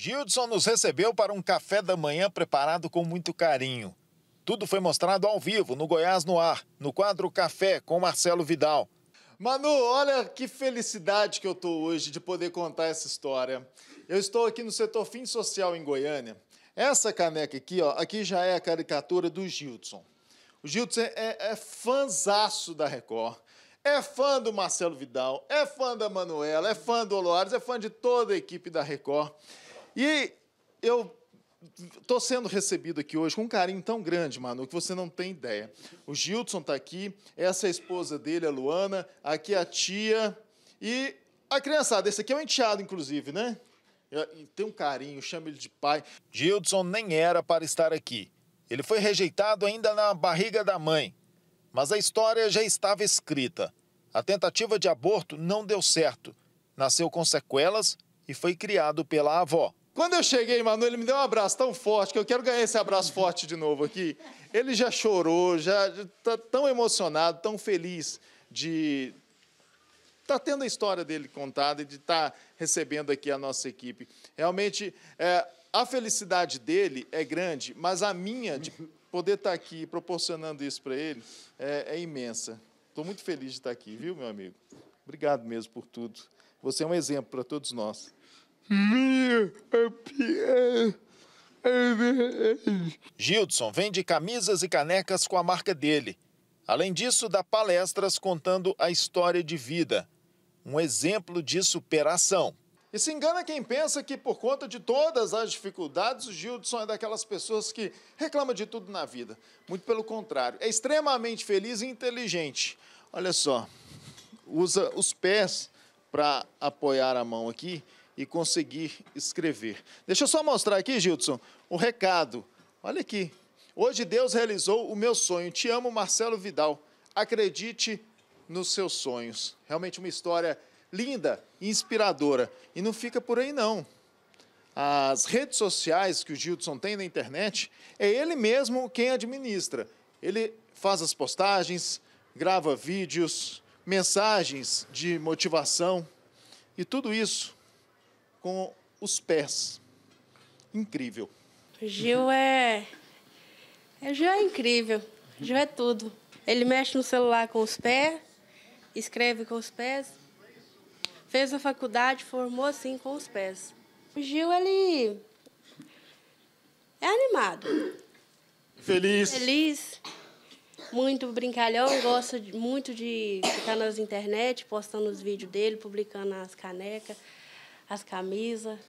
Gildson nos recebeu para um café da manhã preparado com muito carinho. Tudo foi mostrado ao vivo no Goiás no Ar, no quadro Café com Marcelo Vidal. Manu, olha que felicidade que eu tô hoje de poder contar essa história. Eu estou aqui no setor fim social em Goiânia. Essa caneca aqui, ó, aqui já é a caricatura do Gildson. O Gildson é, é da Record. É fã do Marcelo Vidal, é fã da Manuela, é fã do Oloares, é fã de toda a equipe da Record. E eu estou sendo recebido aqui hoje com um carinho tão grande, Manu, que você não tem ideia. O Gildson está aqui, essa é a esposa dele, a Luana, aqui a tia e a criançada. Esse aqui é um enteado, inclusive, né? É, tem um carinho, chama ele de pai. Gildson nem era para estar aqui. Ele foi rejeitado ainda na barriga da mãe. Mas a história já estava escrita. A tentativa de aborto não deu certo. Nasceu com sequelas e foi criado pela avó. Quando eu cheguei, Manuel, ele me deu um abraço tão forte que eu quero ganhar esse abraço forte de novo aqui. Ele já chorou, já está tão emocionado, tão feliz de estar tá tendo a história dele contada e de estar tá recebendo aqui a nossa equipe. Realmente, é, a felicidade dele é grande, mas a minha de poder estar tá aqui proporcionando isso para ele é, é imensa. Estou muito feliz de estar tá aqui, viu, meu amigo? Obrigado mesmo por tudo. Você é um exemplo para todos nós. Gildson vende camisas e canecas com a marca dele. Além disso, dá palestras contando a história de vida. Um exemplo de superação. E se engana quem pensa que, por conta de todas as dificuldades, o Gildson é daquelas pessoas que reclama de tudo na vida. Muito pelo contrário, é extremamente feliz e inteligente. Olha só, usa os pés para apoiar a mão aqui e conseguir escrever. Deixa eu só mostrar aqui, Gildson, o um recado. Olha aqui. Hoje Deus realizou o meu sonho. Te amo, Marcelo Vidal. Acredite nos seus sonhos. Realmente uma história linda e inspiradora. E não fica por aí, não. As redes sociais que o Gildson tem na internet, é ele mesmo quem administra. Ele faz as postagens, grava vídeos, mensagens de motivação e tudo isso com os pés. Incrível. O Gil é. O é, Gil é incrível. O Gil é tudo. Ele mexe no celular com os pés, escreve com os pés, fez a faculdade, formou assim com os pés. O Gil, ele. É animado. Feliz. Feliz. Muito brincalhão, gosta muito de ficar nas internet, postando os vídeos dele, publicando as canecas as camisas.